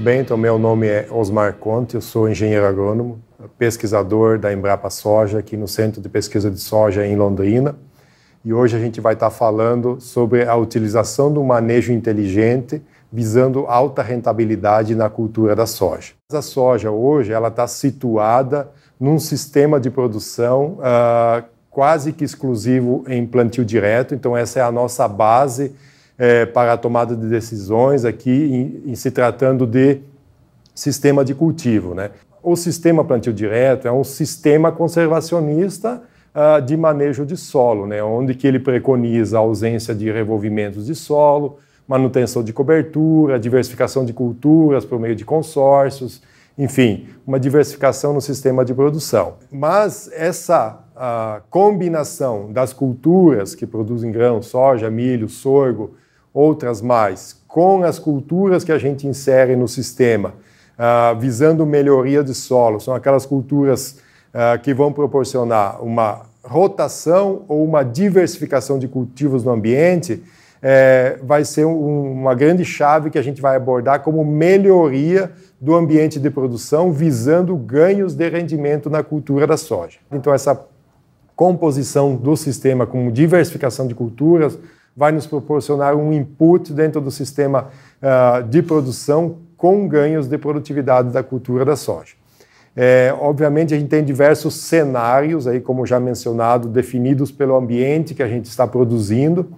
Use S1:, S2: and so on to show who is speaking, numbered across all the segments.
S1: Muito bem, então meu nome é Osmar Conte, eu sou engenheiro agrônomo, pesquisador da Embrapa Soja aqui no Centro de Pesquisa de Soja em Londrina. E hoje a gente vai estar falando sobre a utilização do manejo inteligente visando alta rentabilidade na cultura da soja. A soja hoje ela está situada num sistema de produção uh, quase que exclusivo em plantio direto, então essa é a nossa base é, para a tomada de decisões aqui em, em, se tratando de sistema de cultivo. Né? O sistema plantio direto é um sistema conservacionista uh, de manejo de solo, né? onde que ele preconiza a ausência de revolvimentos de solo, manutenção de cobertura, diversificação de culturas por meio de consórcios, enfim, uma diversificação no sistema de produção. Mas essa ah, combinação das culturas que produzem grão, soja, milho, sorgo, outras mais, com as culturas que a gente insere no sistema, uh, visando melhoria de solo. São aquelas culturas uh, que vão proporcionar uma rotação ou uma diversificação de cultivos no ambiente, é, vai ser um, uma grande chave que a gente vai abordar como melhoria do ambiente de produção, visando ganhos de rendimento na cultura da soja. Então, essa composição do sistema com diversificação de culturas, vai nos proporcionar um input dentro do sistema uh, de produção com ganhos de produtividade da cultura da soja. É, obviamente, a gente tem diversos cenários, aí, como já mencionado, definidos pelo ambiente que a gente está produzindo.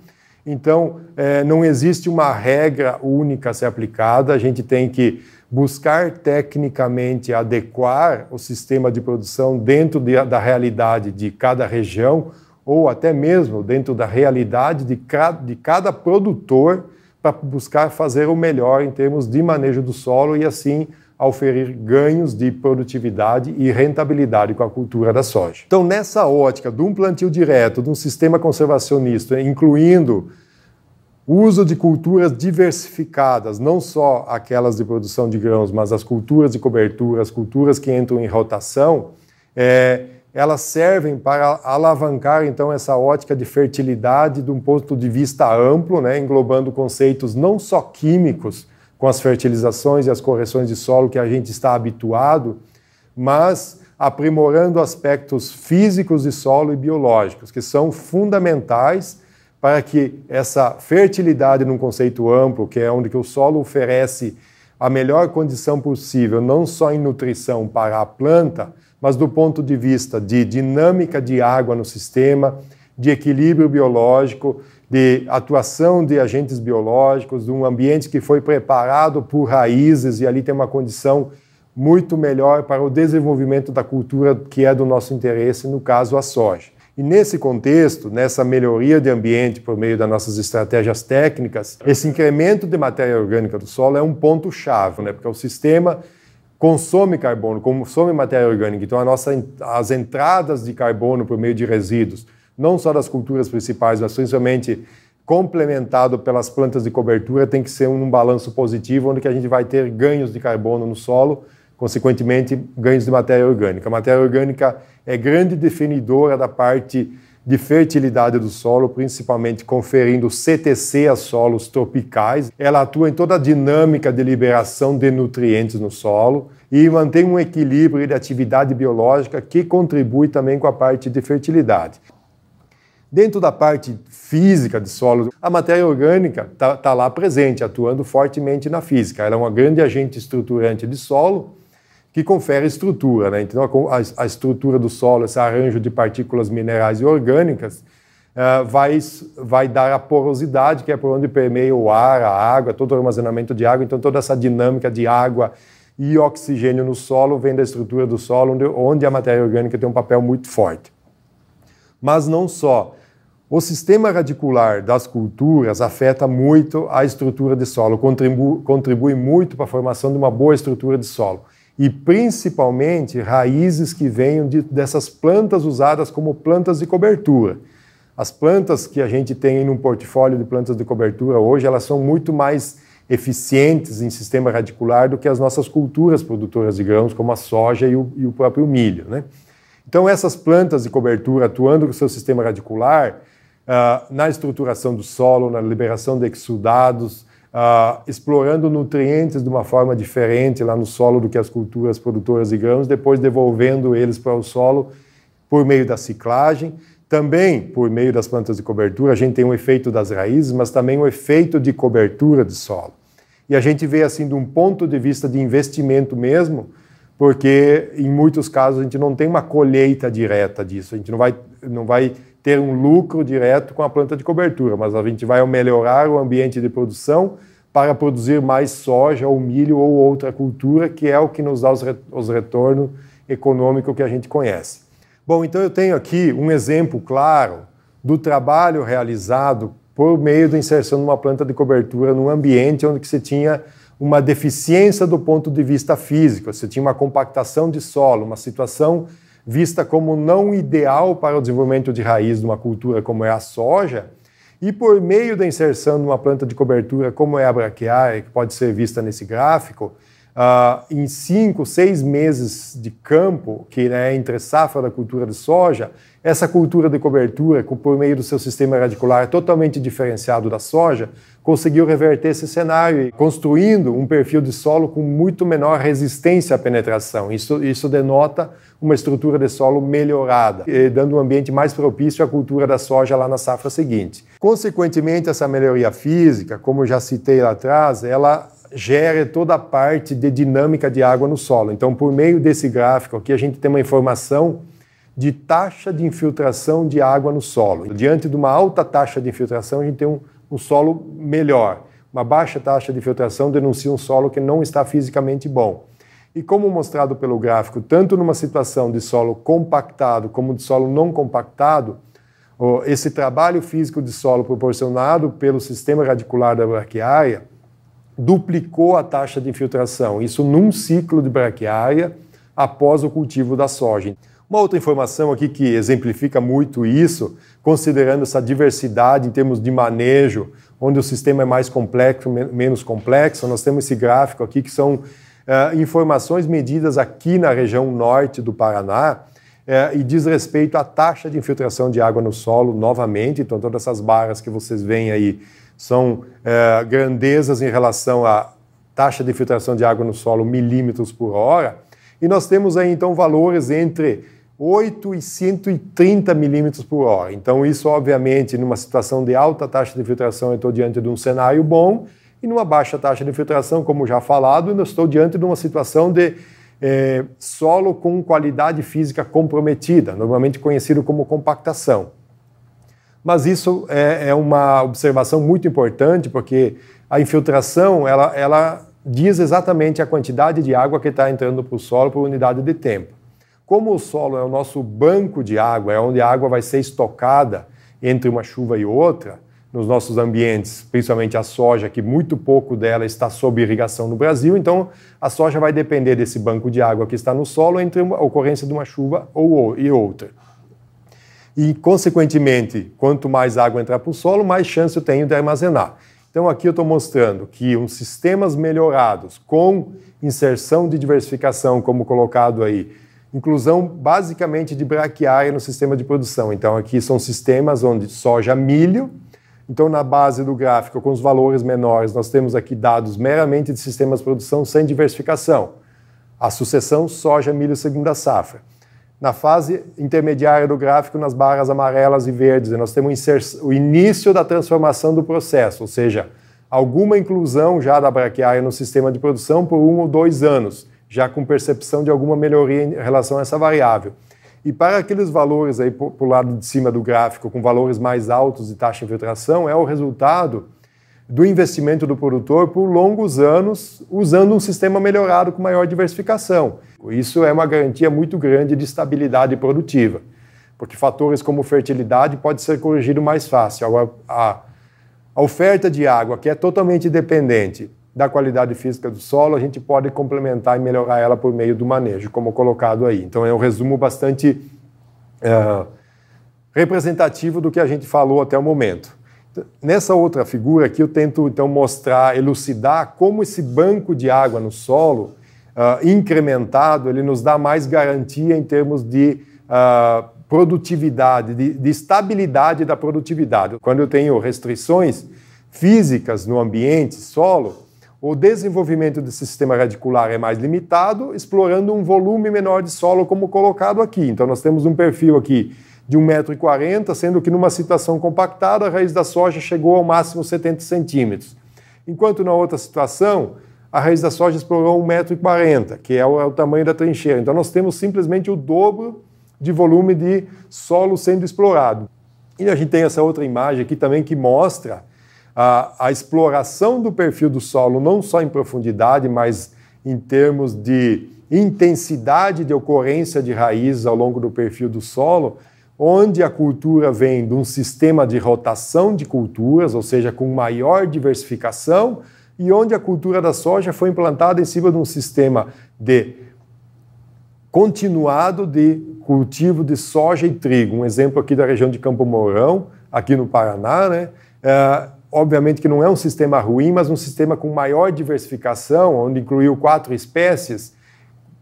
S1: Então, é, não existe uma regra única a ser aplicada, a gente tem que buscar tecnicamente adequar o sistema de produção dentro de, da realidade de cada região, ou até mesmo dentro da realidade de cada, de cada produtor para buscar fazer o melhor em termos de manejo do solo e assim oferir ganhos de produtividade e rentabilidade com a cultura da soja. Então, nessa ótica de um plantio direto, de um sistema conservacionista, incluindo uso de culturas diversificadas, não só aquelas de produção de grãos, mas as culturas de cobertura, as culturas que entram em rotação, é, elas servem para alavancar então essa ótica de fertilidade de um ponto de vista amplo, né, englobando conceitos não só químicos com as fertilizações e as correções de solo que a gente está habituado, mas aprimorando aspectos físicos de solo e biológicos, que são fundamentais para que essa fertilidade num conceito amplo, que é onde que o solo oferece a melhor condição possível, não só em nutrição para a planta, mas do ponto de vista de dinâmica de água no sistema, de equilíbrio biológico, de atuação de agentes biológicos, de um ambiente que foi preparado por raízes e ali tem uma condição muito melhor para o desenvolvimento da cultura que é do nosso interesse, no caso a soja. E nesse contexto, nessa melhoria de ambiente por meio das nossas estratégias técnicas, esse incremento de matéria orgânica do solo é um ponto-chave, né? porque o sistema consome carbono, consome matéria orgânica. Então, nossa, as entradas de carbono por meio de resíduos, não só das culturas principais, mas principalmente complementado pelas plantas de cobertura, tem que ser um balanço positivo, onde que a gente vai ter ganhos de carbono no solo consequentemente, ganhos de matéria orgânica. A matéria orgânica é grande definidora da parte de fertilidade do solo, principalmente conferindo CTC a solos tropicais. Ela atua em toda a dinâmica de liberação de nutrientes no solo e mantém um equilíbrio de atividade biológica que contribui também com a parte de fertilidade. Dentro da parte física de solo, a matéria orgânica está tá lá presente, atuando fortemente na física. Ela é um grande agente estruturante de solo que confere estrutura. Né? Então, a, a, estrutura do solo, esse arranjo de partículas minerais e orgânicas, eh, vai, vai dar a porosidade, que é por onde permeia o ar, a água, todo o armazenamento de água. Então, toda essa dinâmica de água e oxigênio no solo vem da estrutura do solo, onde, onde a matéria orgânica tem um papel muito forte. Mas não só. O sistema radicular das culturas afeta muito a estrutura de solo, contribui, contribui muito para a formação de uma boa estrutura de solo e principalmente raízes que venham de, dessas plantas usadas como plantas de cobertura. As plantas que a gente tem em um portfólio de plantas de cobertura hoje, elas são muito mais eficientes em sistema radicular do que as nossas culturas produtoras de grãos, como a soja e o, e o próprio milho. Né? Então, essas plantas de cobertura atuando com o seu sistema radicular, uh, na estruturação do solo, na liberação de exudados, ah, explorando nutrientes de uma forma diferente lá no solo do que as culturas produtoras de grãos, depois devolvendo eles para o solo por meio da ciclagem, também por meio das plantas de cobertura. A gente tem o um efeito das raízes, mas também o um efeito de cobertura de solo. E a gente vê assim de um ponto de vista de investimento mesmo, porque em muitos casos a gente não tem uma colheita direta disso, a gente não vai, não vai ter um lucro direto com a planta de cobertura, mas a gente vai melhorar o ambiente de produção para produzir mais soja ou milho ou outra cultura, que é o que nos dá os retornos econômicos que a gente conhece. Bom, então eu tenho aqui um exemplo claro do trabalho realizado por meio da inserção de uma planta de cobertura num ambiente onde você tinha uma deficiência do ponto de vista físico, você tinha uma compactação de solo, uma situação vista como não ideal para o desenvolvimento de raiz de uma cultura como é a soja, e por meio da inserção de uma planta de cobertura como é a braquiária, que pode ser vista nesse gráfico, Uh, em cinco, seis meses de campo, que é né, entre safra da cultura de soja, essa cultura de cobertura, por meio do seu sistema radicular totalmente diferenciado da soja, conseguiu reverter esse cenário, construindo um perfil de solo com muito menor resistência à penetração. Isso, isso denota uma estrutura de solo melhorada, dando um ambiente mais propício à cultura da soja lá na safra seguinte. Consequentemente, essa melhoria física, como já citei lá atrás, ela gera toda a parte de dinâmica de água no solo. Então, por meio desse gráfico aqui, a gente tem uma informação de taxa de infiltração de água no solo. Diante de uma alta taxa de infiltração, a gente tem um, um solo melhor. Uma baixa taxa de infiltração denuncia um solo que não está fisicamente bom. E como mostrado pelo gráfico, tanto numa situação de solo compactado como de solo não compactado, esse trabalho físico de solo proporcionado pelo sistema radicular da braquiária duplicou a taxa de infiltração, isso num ciclo de braquiária após o cultivo da soja. Uma outra informação aqui que exemplifica muito isso, considerando essa diversidade em termos de manejo, onde o sistema é mais complexo, menos complexo, nós temos esse gráfico aqui que são uh, informações medidas aqui na região norte do Paraná uh, e diz respeito à taxa de infiltração de água no solo novamente. Então, todas essas barras que vocês veem aí são é, grandezas em relação à taxa de filtração de água no solo milímetros por hora, e nós temos aí então valores entre 8 e 130 milímetros por hora. Então, isso, obviamente, numa situação de alta taxa de filtração, eu estou diante de um cenário bom, e numa baixa taxa de filtração, como já falado, eu estou diante de uma situação de é, solo com qualidade física comprometida, normalmente conhecido como compactação. Mas isso é, é uma observação muito importante, porque a infiltração ela, ela diz exatamente a quantidade de água que está entrando para o solo por unidade de tempo. Como o solo é o nosso banco de água, é onde a água vai ser estocada entre uma chuva e outra, nos nossos ambientes, principalmente a soja, que muito pouco dela está sob irrigação no Brasil, então a soja vai depender desse banco de água que está no solo entre a ocorrência de uma chuva ou e outra e, consequentemente, quanto mais água entrar para o solo, mais chance eu tenho de armazenar. Então, aqui eu estou mostrando que uns sistemas melhorados com inserção de diversificação, como colocado aí, inclusão basicamente de braquiária no sistema de produção. Então, aqui são sistemas onde soja, milho. Então, na base do gráfico, com os valores menores, nós temos aqui dados meramente de sistemas de produção sem diversificação. A sucessão soja, milho, segunda safra na fase intermediária do gráfico, nas barras amarelas e verdes, né? nós temos o início da transformação do processo, ou seja, alguma inclusão já da braquiária no sistema de produção por um ou dois anos, já com percepção de alguma melhoria em relação a essa variável. E para aqueles valores aí para o lado de cima do gráfico, com valores mais altos de taxa de infiltração, é o resultado do investimento do produtor por longos anos, usando um sistema melhorado com maior diversificação. Isso é uma garantia muito grande de estabilidade produtiva, porque fatores como fertilidade pode ser corrigido mais fácil. a, a oferta de água, que é totalmente dependente da qualidade física do solo, a gente pode complementar e melhorar ela por meio do manejo, como colocado aí. Então é um resumo bastante uh, representativo do que a gente falou até o momento. Nessa outra figura aqui, eu tento então mostrar, elucidar como esse banco de água no solo, uh, incrementado, ele nos dá mais garantia em termos de uh, produtividade, de, de, estabilidade da produtividade. Quando eu tenho restrições físicas no ambiente, solo, o desenvolvimento do sistema radicular é mais limitado, explorando um volume menor de solo, como colocado aqui. Então, nós temos um perfil aqui de 1,40m, sendo que numa situação compactada a raiz da soja chegou ao máximo 70 centímetros. Enquanto na outra situação, a raiz da soja explorou 1,40m, que é o, é o tamanho da trincheira. Então nós temos simplesmente o dobro de volume de solo sendo explorado. E a gente tem essa outra imagem aqui também que mostra a, a exploração do perfil do solo, não só em profundidade, mas em termos de intensidade de ocorrência de raiz ao longo do perfil do solo, onde a cultura vem de um sistema de rotação de culturas, ou seja, com maior diversificação, e onde a cultura da soja foi implantada em cima de um sistema de continuado de cultivo de soja e trigo. Um exemplo aqui da região de Campo Mourão, aqui no Paraná, né? É, obviamente que não é um sistema ruim, mas um sistema com maior diversificação, onde incluiu quatro espécies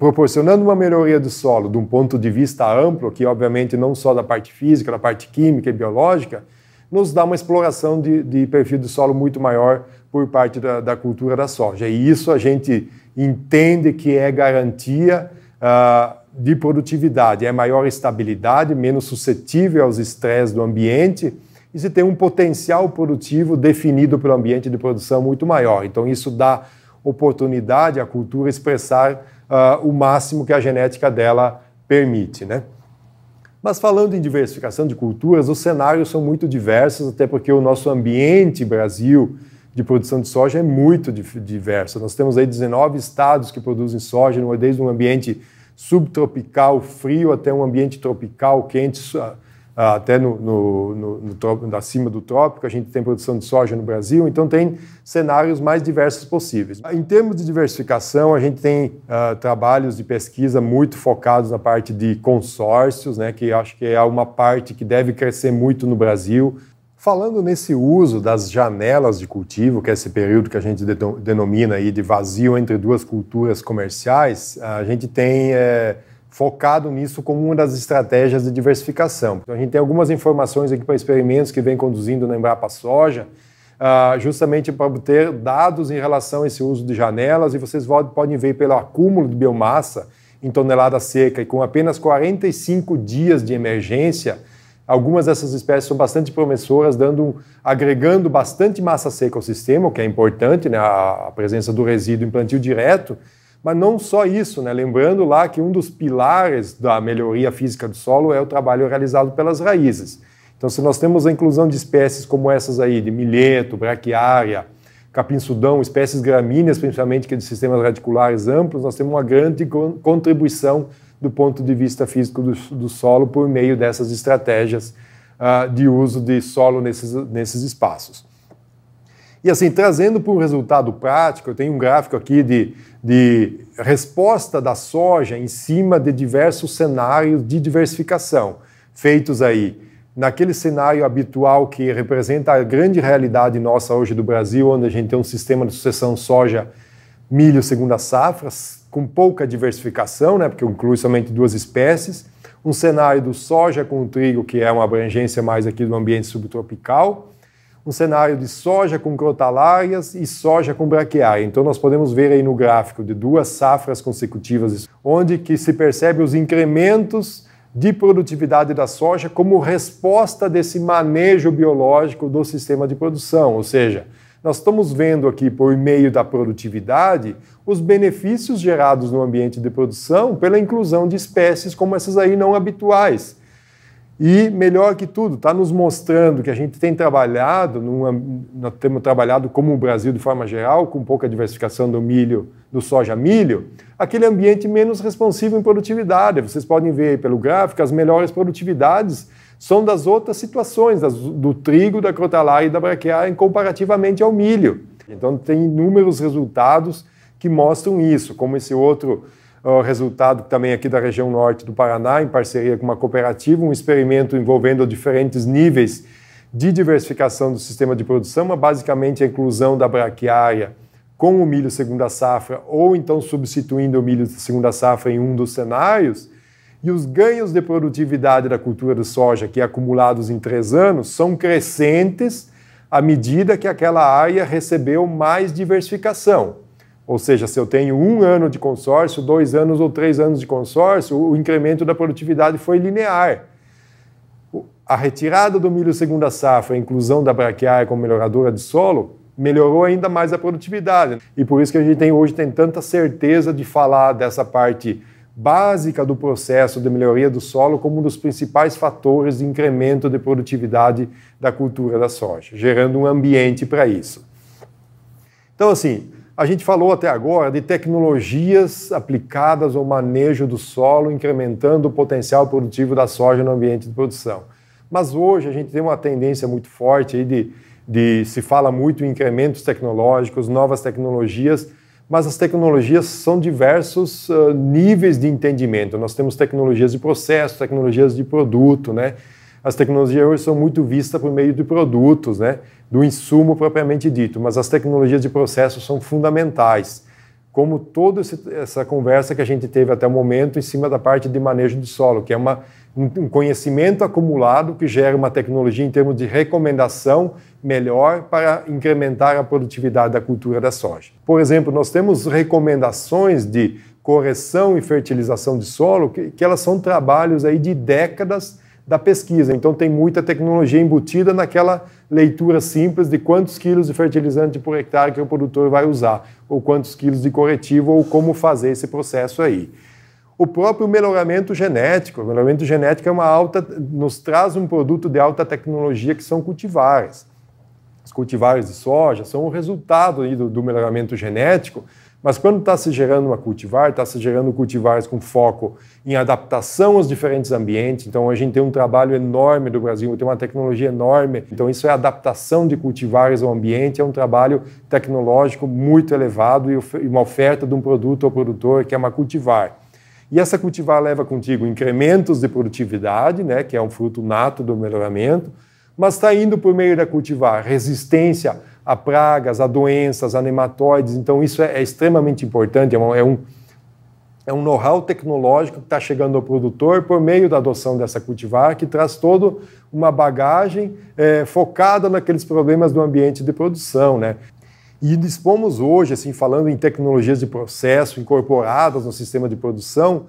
S1: proporcionando uma melhoria do solo de um ponto de vista amplo, que obviamente não só da parte física, da parte química e biológica, nos dá uma exploração de, de perfil do solo muito maior por parte da, da, cultura da soja. E isso a gente entende que é garantia ah, de produtividade, é maior estabilidade, menos suscetível aos estresses do ambiente e se tem um potencial produtivo definido pelo ambiente de produção muito maior. Então isso dá oportunidade à cultura expressar uh, o máximo que a genética dela permite, né? Mas falando em diversificação de culturas, os cenários são muito diversos, até porque o nosso ambiente Brasil de produção de soja é muito diverso. Nós temos aí 19 estados que produzem soja, desde um ambiente subtropical frio até um ambiente tropical quente ah, até no, no, no, no, acima do trópico, a gente tem produção de soja no Brasil, então tem cenários mais diversos possíveis. Em termos de diversificação, a gente tem uh, trabalhos de pesquisa muito focados na parte de consórcios, né, que acho que é uma parte que deve crescer muito no Brasil. Falando nesse uso das janelas de cultivo, que é esse período que a gente denomina aí de vazio entre duas culturas comerciais, a gente tem. Eh, focado nisso como uma das estratégias de diversificação. Então, a gente tem algumas informações aqui para experimentos que vem conduzindo na Embrapa Soja, Uh, justamente para obter dados em relação a esse uso de janelas, e vocês podem ver pelo acúmulo de biomassa em tonelada seca e com apenas 45 dias de emergência, algumas dessas espécies são bastante promissoras, dando, agregando bastante massa seca ao sistema, o que é importante, né, a presença do resíduo em plantio direto, mas não só isso, né? lembrando lá que um dos pilares da melhoria física do solo é o trabalho realizado pelas raízes. Então, se nós temos a inclusão de espécies como essas aí, de milheto, braquiária, capim-sudão, espécies gramíneas, principalmente, que é de sistemas radiculares amplos, nós temos uma grande contribuição do ponto de vista físico do, do solo por meio dessas estratégias uh, de uso de solo nesses, nesses espaços. E assim, trazendo para um resultado prático, eu tenho um gráfico aqui de, de resposta da soja em cima de diversos cenários de diversificação, feitos aí naquele cenário habitual que representa a grande realidade nossa hoje do Brasil, onde a gente tem um sistema de sucessão soja, milho, segunda safra, com pouca diversificação, né, porque inclui somente duas espécies, um cenário do soja com o trigo, que é uma abrangência mais aqui do ambiente subtropical, um cenário de soja com crotalárias e soja com braquiária. Então nós podemos ver aí no gráfico de duas safras consecutivas, onde que se percebe os incrementos de produtividade da soja como resposta desse manejo biológico do sistema de produção, ou seja, nós estamos vendo aqui por meio da produtividade os benefícios gerados no ambiente de produção pela inclusão de espécies como essas aí não habituais, e, melhor que tudo, está nos mostrando que a gente tem trabalhado, numa, nós temos trabalhado como o Brasil de forma geral, com pouca diversificação do milho, do soja-milho, aquele ambiente menos responsivo em produtividade. Vocês podem ver aí pelo gráfico, as melhores produtividades são das outras situações, das, do trigo, da crotalária e da braquiária, comparativamente ao milho. Então, tem inúmeros resultados que mostram isso, como esse outro o resultado também aqui da região norte do Paraná, em parceria com uma cooperativa, um experimento envolvendo diferentes níveis de diversificação do sistema de produção, mas basicamente a inclusão da braquiária com o milho segunda safra ou então substituindo o milho segunda safra em um dos cenários. E os ganhos de produtividade da cultura de soja, que é acumulados em três anos, são crescentes à medida que aquela área recebeu mais diversificação. Ou seja, se eu tenho um ano de consórcio, dois anos ou três anos de consórcio, o incremento da produtividade foi linear. A retirada do milho segunda safra, a inclusão da braquiária como melhoradora de solo, melhorou ainda mais a produtividade. E por isso que a gente tem, hoje tem tanta certeza de falar dessa parte básica do processo de melhoria do solo como um dos principais fatores de incremento de produtividade da cultura da soja, gerando um ambiente para isso. Então, assim, a gente falou até agora de tecnologias aplicadas ao manejo do solo, incrementando o potencial produtivo da soja no ambiente de produção. Mas hoje a gente tem uma tendência muito forte de, de se fala muito em incrementos tecnológicos, novas tecnologias, mas as tecnologias são diversos uh, níveis de entendimento. Nós temos tecnologias de processo, tecnologias de produto, né? as tecnologias hoje são muito vistas por meio de produtos, né? do insumo propriamente dito, mas as tecnologias de processo são fundamentais. Como toda essa conversa que a gente teve até o momento em cima da parte de manejo de solo, que é uma, um conhecimento acumulado que gera uma tecnologia em termos de recomendação melhor para incrementar a produtividade da cultura da soja. Por exemplo, nós temos recomendações de correção e fertilização de solo, que, que elas são trabalhos aí de décadas da pesquisa. Então, tem muita tecnologia embutida naquela leitura simples de quantos quilos de fertilizante por hectare que o produtor vai usar, ou quantos quilos de corretivo, ou como fazer esse processo aí. O próprio melhoramento genético. O melhoramento genético é uma alta, nos traz um produto de alta tecnologia que são cultivares. Os cultivares de soja são o resultado do, do melhoramento genético, mas quando está se gerando uma cultivar, está se gerando cultivares com foco em adaptação aos diferentes ambientes. Então, a gente tem um trabalho enorme do Brasil, tem uma tecnologia enorme. Então, isso é adaptação de cultivares ao ambiente, é um trabalho tecnológico muito elevado e uma oferta de um produto ao produtor, que é uma cultivar. E essa cultivar leva contigo incrementos de produtividade, né, que é um fruto nato do melhoramento, mas está indo por meio da cultivar resistência a pragas, a doenças, a nematóides. Então, isso é, é extremamente importante, é um, é um, é um know-how tecnológico que está chegando ao produtor por meio da adoção dessa cultivar, que traz toda uma bagagem é, focada naqueles problemas do ambiente de produção. Né? E dispomos hoje, assim, falando em tecnologias de processo incorporadas no sistema de produção,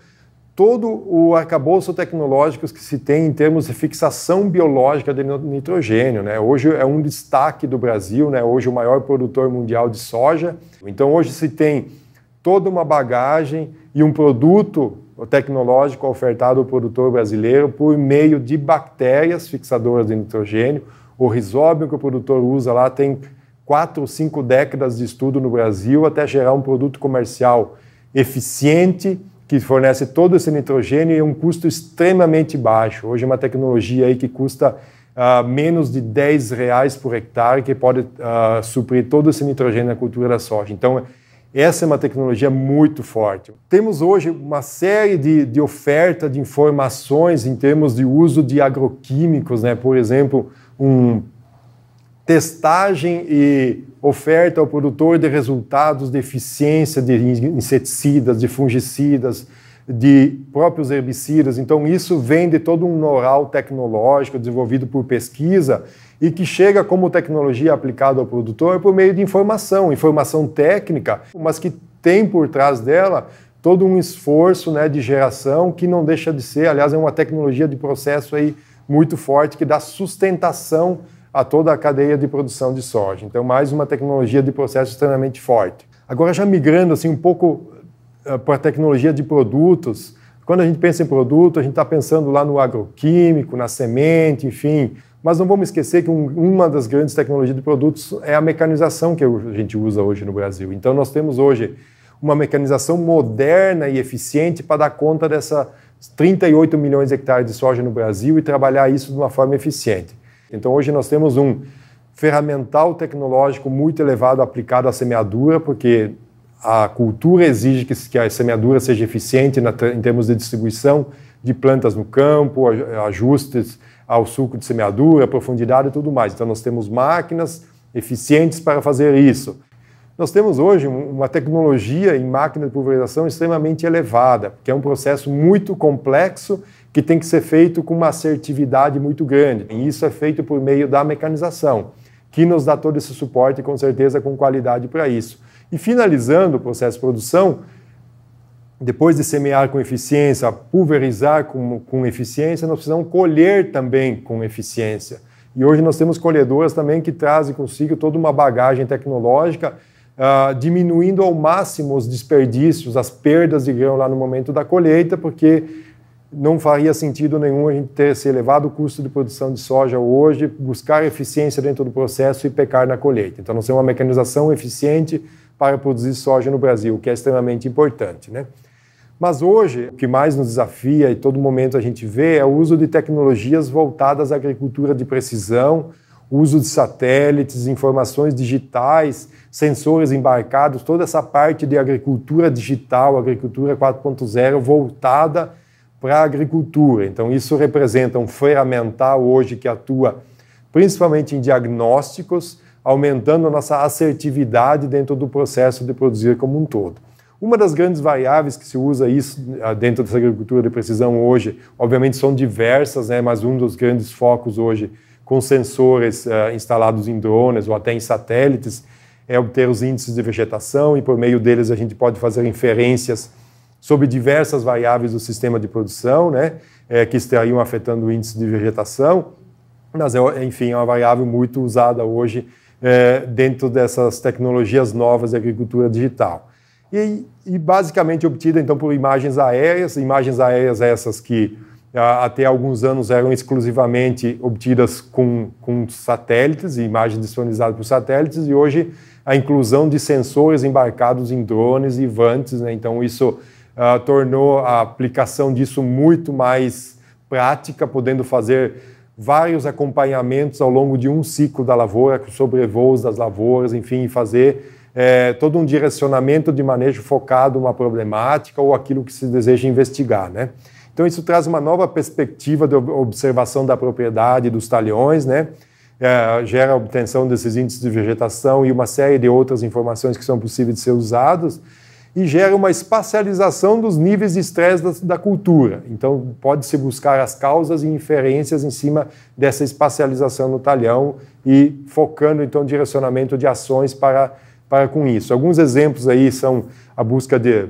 S1: todo o arcabouço tecnológico que se tem em termos de fixação biológica de nitrogênio. Né? Hoje é um destaque do Brasil, né? hoje o maior produtor mundial de soja. Então hoje se tem toda uma bagagem e um produto tecnológico ofertado ao produtor brasileiro por meio de bactérias fixadoras de nitrogênio. O risóbio que o produtor usa lá tem quatro ou cinco décadas de estudo no Brasil até gerar um produto comercial eficiente, que fornece todo esse nitrogênio e um custo extremamente baixo. Hoje é uma tecnologia aí que custa uh, menos de 10 reais por hectare, que pode uh, suprir todo esse nitrogênio na cultura da soja. Então, essa é uma tecnologia muito forte. Temos hoje uma série de, de oferta de informações em termos de uso de agroquímicos, né? por exemplo, um testagem e oferta ao produtor de resultados de eficiência de inseticidas, de fungicidas, de próprios herbicidas. Então, isso vem de todo um know-how tecnológico desenvolvido por pesquisa e que chega como tecnologia aplicada ao produtor por meio de informação, informação técnica, mas que tem por trás dela todo um esforço né, de geração que não deixa de ser, aliás, é uma tecnologia de processo aí muito forte que dá sustentação a toda a cadeia de produção de soja. Então, mais uma tecnologia de processo extremamente forte. Agora, já migrando assim um pouco uh, para a tecnologia de produtos, quando a gente pensa em produto, a gente está pensando lá no agroquímico, na semente, enfim. Mas não vamos esquecer que um, uma das grandes tecnologias de produtos é a mecanização que a gente usa hoje no Brasil. Então, nós temos hoje uma mecanização moderna e eficiente para dar conta dessas 38 milhões de hectares de soja no Brasil e trabalhar isso de uma forma eficiente. Então hoje nós temos um ferramental tecnológico muito elevado aplicado à semeadura, porque a cultura exige que, a semeadura seja eficiente na, em termos de distribuição de plantas no campo, ajustes ao suco de semeadura, profundidade e tudo mais. Então nós temos máquinas eficientes para fazer isso. Nós temos hoje uma tecnologia em máquina de pulverização extremamente elevada, que é um processo muito complexo que tem que ser feito com uma assertividade muito grande. E isso é feito por meio da mecanização, que nos dá todo esse suporte, com certeza, com qualidade para isso. E finalizando o processo de produção, depois de semear com eficiência, pulverizar com, com eficiência, nós precisamos colher também com eficiência. E hoje nós temos colhedoras também que trazem consigo toda uma bagagem tecnológica, uh, diminuindo ao máximo os desperdícios, as perdas de grão lá no momento da colheita, porque não faria sentido nenhum a gente ter esse elevado custo de produção de soja hoje, buscar eficiência dentro do processo e pecar na colheita. Então, não ser uma mecanização eficiente para produzir soja no Brasil, que é extremamente importante. Né? Mas hoje, o que mais nos desafia e todo momento a gente vê é o uso de tecnologias voltadas à agricultura de precisão, uso de satélites, informações digitais, sensores embarcados, toda essa parte de agricultura digital, agricultura 4.0 voltada para a agricultura. Então, isso representa um ferramental hoje que atua principalmente em diagnósticos, aumentando a nossa assertividade dentro do processo de produzir como um todo. Uma das grandes variáveis que se usa isso ah, dentro dessa agricultura de precisão hoje, obviamente são diversas, né, mas um dos grandes focos hoje com sensores uh, instalados em drones ou até em satélites é obter os índices de vegetação e por meio deles a gente pode fazer inferências sobre diversas variáveis do sistema de produção, né, é, que estariam afetando o índice de vegetação, mas, é, enfim, é uma variável muito usada hoje é, dentro dessas tecnologias novas de agricultura digital. E, e, basicamente obtida, então, por imagens aéreas, imagens aéreas essas que a, até alguns anos eram exclusivamente obtidas com, com satélites, imagens disponibilizadas por satélites, e hoje a inclusão de sensores embarcados em drones e vantes, né, então isso ah, tornou a aplicação disso muito mais prática, podendo fazer vários acompanhamentos ao longo de um ciclo da lavoura, com sobrevoos das lavouras, enfim, fazer é, todo um direcionamento de manejo focado numa problemática ou aquilo que se deseja investigar, né? Então isso traz uma nova perspectiva de observação da propriedade dos talhões, né? É, gera a obtenção desses índices de vegetação e uma série de outras informações que são possíveis de ser usados e gera uma espacialização dos níveis de estresse da, da, cultura. Então, pode-se buscar as causas e inferências em cima dessa espacialização no talhão e focando, então, direcionamento de ações para, para com isso. Alguns exemplos aí são a busca de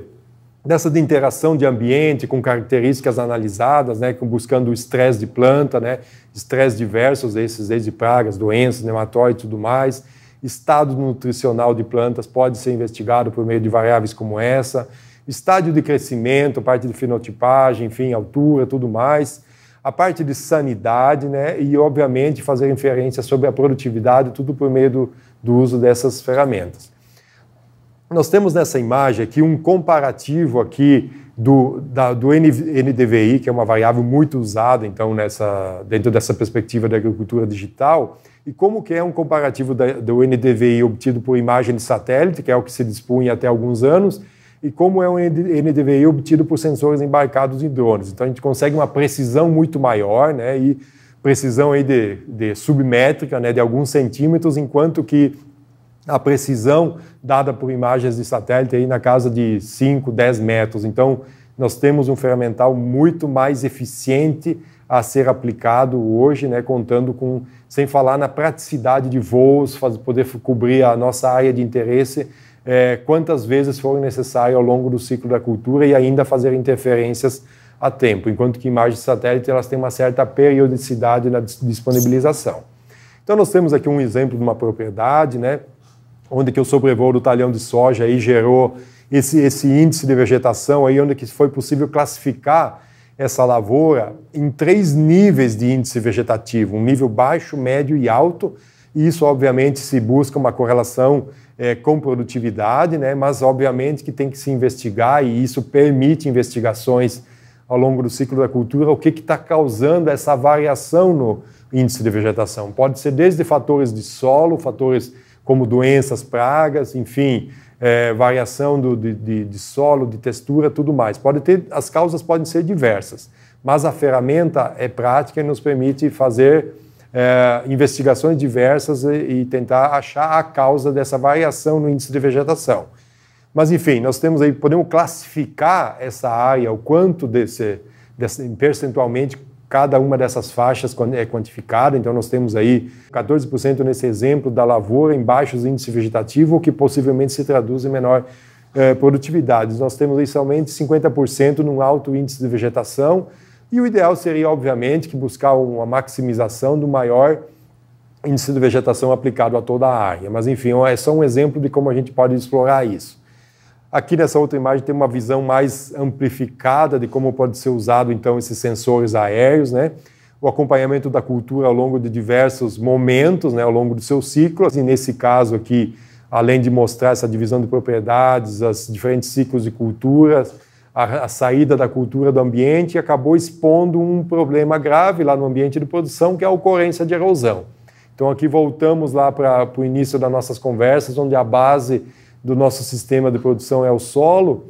S1: dessa de interação de ambiente com características analisadas, né, buscando o estresse de planta, né, estresse diversos, esses desde pragas, doenças, nematóides e tudo mais, Estado nutricional de plantas pode ser investigado por meio de variáveis como essa, estádio de crescimento, parte de fenotipagem, enfim, altura, tudo mais, a parte de sanidade, né? E, obviamente, fazer inferência sobre a produtividade, tudo por meio do, do uso dessas ferramentas. Nós temos nessa imagem aqui um comparativo aqui do, da, do NDVI, que é uma variável muito usada então nessa, dentro dessa perspectiva da agricultura digital, e como que é um comparativo da, do NDVI obtido por imagem de satélite, que é o que se dispunha até alguns anos, e como é um NDVI obtido por sensores embarcados em drones. Então a gente consegue uma precisão muito maior, né, e precisão aí de, de submétrica, né, de alguns centímetros, enquanto que a precisão dada por imagens de satélite aí na casa de 5, 10 metros. Então, nós temos um ferramental muito mais eficiente a ser aplicado hoje, né, contando com, sem falar na praticidade de voos, fazer, poder cobrir a nossa área de interesse é, quantas vezes for necessário ao longo do ciclo da cultura e ainda fazer interferências a tempo, enquanto que imagens de satélite elas têm uma certa periodicidade na disponibilização. Então nós temos aqui um exemplo de uma propriedade, né, onde que o sobrevoo do talhão de soja aí gerou esse, esse índice de vegetação, aí onde que foi possível classificar essa lavoura em três níveis de índice vegetativo, um nível baixo, médio e alto, e isso obviamente se busca uma correlação é, com produtividade, né? mas obviamente que tem que se investigar e isso permite investigações ao longo do ciclo da cultura, o que está causando essa variação no índice de vegetação. Pode ser desde fatores de solo, fatores como doenças, pragas, enfim, é, variação do, de, de, de, solo, de textura, tudo mais. Pode ter, as causas podem ser diversas, mas a ferramenta é prática e nos permite fazer é, investigações diversas e, e, tentar achar a causa dessa variação no índice de vegetação. Mas enfim, nós temos aí podemos classificar essa área, o quanto desse, desse percentualmente Cada uma dessas faixas é quantificada, então nós temos aí 14% nesse exemplo da lavoura em baixos índices vegetativos, o que possivelmente se traduz em menor eh, produtividade. Nós temos aí somente 50% num alto índice de vegetação, e o ideal seria, obviamente, que buscar uma maximização do maior índice de vegetação aplicado a toda a área. Mas, enfim, é só um exemplo de como a gente pode explorar isso. Aqui nessa outra imagem tem uma visão mais amplificada de como pode ser usado então esses sensores aéreos, né? O acompanhamento da cultura ao longo de diversos momentos, né, ao longo do seu ciclo. E nesse caso aqui, além de mostrar essa divisão de propriedades, as diferentes ciclos de culturas, a, a saída da cultura do ambiente, acabou expondo um problema grave lá no ambiente de produção, que é a ocorrência de erosão. Então aqui voltamos lá para o início das nossas conversas, onde a base do nosso sistema de produção é o solo,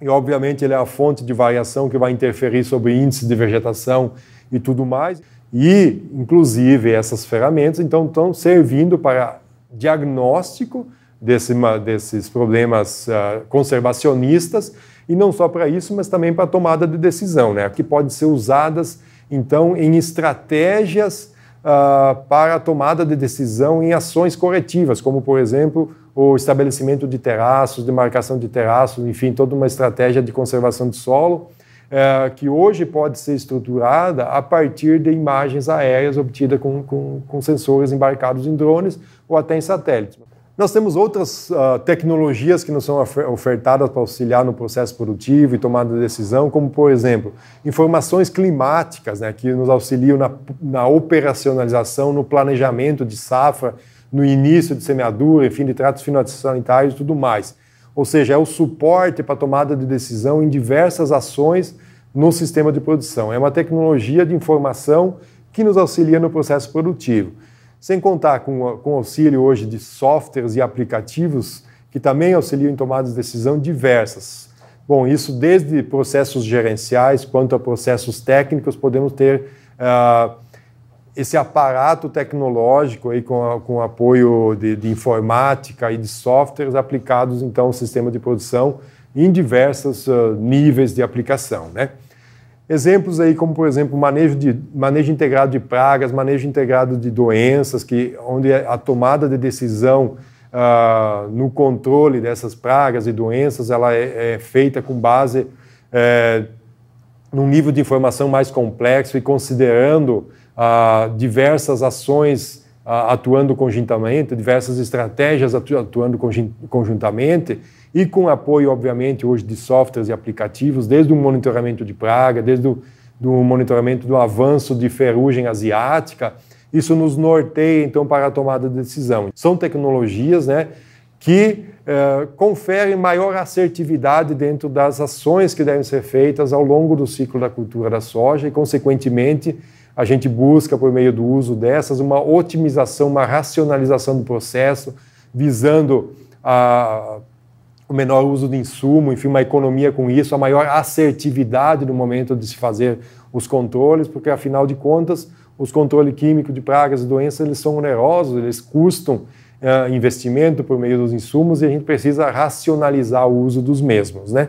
S1: e obviamente ele é a fonte de variação que vai interferir sobre índice de vegetação e tudo mais. E, inclusive, essas ferramentas então estão servindo para diagnóstico desse, desses problemas uh, conservacionistas, e não só para isso, mas também para tomada de decisão, né? que podem ser usadas então em estratégias uh, para a tomada de decisão em ações corretivas como por exemplo o estabelecimento de terraços, demarcação de terraços, enfim, toda uma estratégia de conservação de solo é, que hoje pode ser estruturada a partir de imagens aéreas obtidas com, com, com sensores embarcados em drones ou até em satélites. Nós temos outras uh, tecnologias que nos são ofertadas para auxiliar no processo produtivo e tomada de decisão, como, por exemplo, informações climáticas, né, que nos auxiliam na, na operacionalização, no planejamento de safra no início de semeadura, enfim, de tratos sanitários e tudo mais. Ou seja, é o suporte para a tomada de decisão em diversas ações no sistema de produção. É uma tecnologia de informação que nos auxilia no processo produtivo. Sem contar com, com auxílio hoje de softwares e aplicativos que também auxiliam em tomadas de decisão diversas. Bom, isso desde processos gerenciais quanto a processos técnicos, podemos ter. Uh, esse aparato tecnológico aí com, a, com apoio de, de, informática e de softwares aplicados então ao sistema de produção em diversos uh, ah, níveis de aplicação, né? Exemplos aí como, por exemplo, manejo, de, manejo integrado de pragas, manejo integrado de doenças, que, onde é a tomada de decisão uh, no controle dessas pragas e doenças ela é, é feita com base é, num nível de informação mais complexo e considerando diversas ações atuando conjuntamente, diversas estratégias atu atuando conjuntamente e com apoio, obviamente, hoje de softwares e aplicativos, desde o monitoramento de praga, desde o do monitoramento do avanço de ferrugem asiática, isso nos norteia então para a tomada de decisão. São tecnologias né, que eh, conferem maior assertividade dentro das ações que devem ser feitas ao longo do ciclo da cultura da soja e, consequentemente, a gente busca, por meio do uso dessas, uma otimização, uma racionalização do processo, visando a, o menor uso de insumo, enfim, uma economia com isso, a maior assertividade no momento de se fazer os controles, porque afinal de contas, os controles químicos de pragas e doenças eles são onerosos, eles custam uh, investimento por meio dos insumos e a gente precisa racionalizar o uso dos mesmos, né?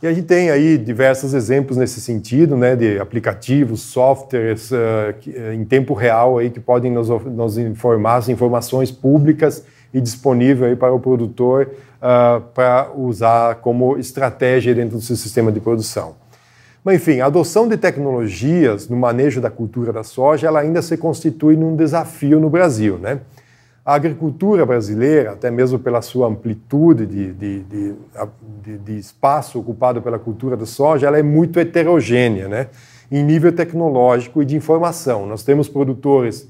S1: E a gente tem aí diversos exemplos nesse sentido, né, de aplicativos, softwares uh, que, eh, em tempo real aí que podem nos, nos informar as informações públicas e disponível aí para o produtor uh, para usar como estratégia dentro do seu sistema de produção. Mas, enfim, a adoção de tecnologias no manejo da cultura da soja ela ainda se constitui num desafio no Brasil, né? A agricultura brasileira, até mesmo pela sua amplitude de, de, de, de, espaço ocupado pela cultura da soja, ela é muito heterogênea, né? em nível tecnológico e de informação. Nós temos produtores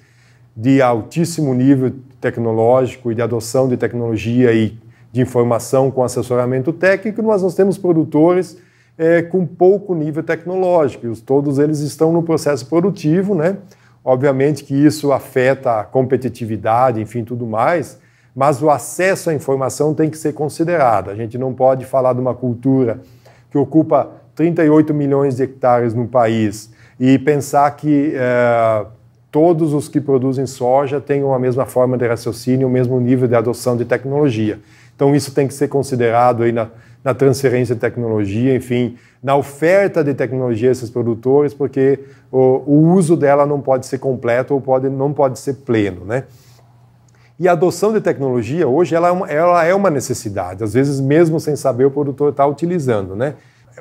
S1: de altíssimo nível tecnológico e de adoção de tecnologia e de informação com assessoramento técnico, mas nós temos produtores é, com pouco nível tecnológico, e todos eles estão no processo produtivo, né? Obviamente que isso afeta a competitividade, enfim, tudo mais, mas o acesso à informação tem que ser considerado. A gente não pode falar de uma cultura que ocupa 38 milhões de hectares no país e pensar que eh, todos os que produzem soja tenham a mesma forma de raciocínio, o mesmo nível de adoção de tecnologia. Então, isso tem que ser considerado aí na, na transferência de tecnologia, enfim, na oferta de tecnologia a esses produtores, porque o, o uso dela não pode ser completo ou pode, não pode ser pleno, né? E a adoção de tecnologia hoje ela é, uma, ela é uma necessidade, às vezes mesmo sem saber o produtor está utilizando, né?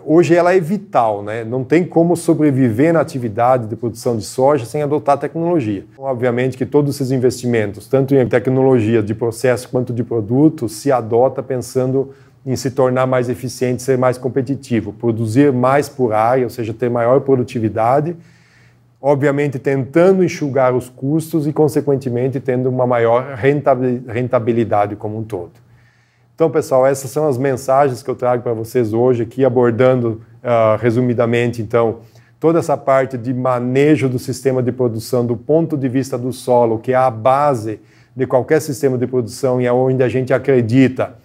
S1: Hoje ela é vital, né? Não tem como sobreviver na atividade de produção de soja sem adotar tecnologia. Obviamente que todos esses investimentos, tanto em tecnologia de processo quanto de produto, se adota pensando em se tornar mais eficiente, ser mais competitivo, produzir mais por área, ou seja, ter maior produtividade, obviamente tentando enxugar os custos e, consequentemente, tendo uma maior rentabilidade como um todo. Então, pessoal, essas são as mensagens que eu trago para vocês hoje aqui, abordando uh, resumidamente, então, toda essa parte de manejo do sistema de produção do ponto de vista do solo, que é a base de qualquer sistema de produção e é onde a gente acredita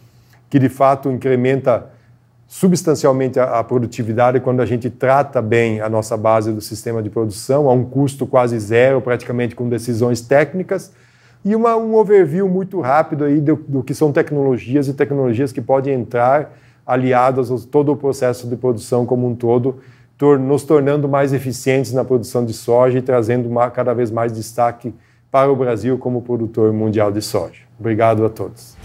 S1: que de fato incrementa substancialmente a, a, produtividade quando a gente trata bem a nossa base do sistema de produção, a um custo quase zero, praticamente com decisões técnicas, e uma, um overview muito rápido aí do, do que são tecnologias e tecnologias que podem entrar aliadas a todo o processo de produção como um todo, tor nos tornando mais eficientes na produção de soja e trazendo uma, cada vez mais destaque para o Brasil como produtor mundial de soja. Obrigado a todos.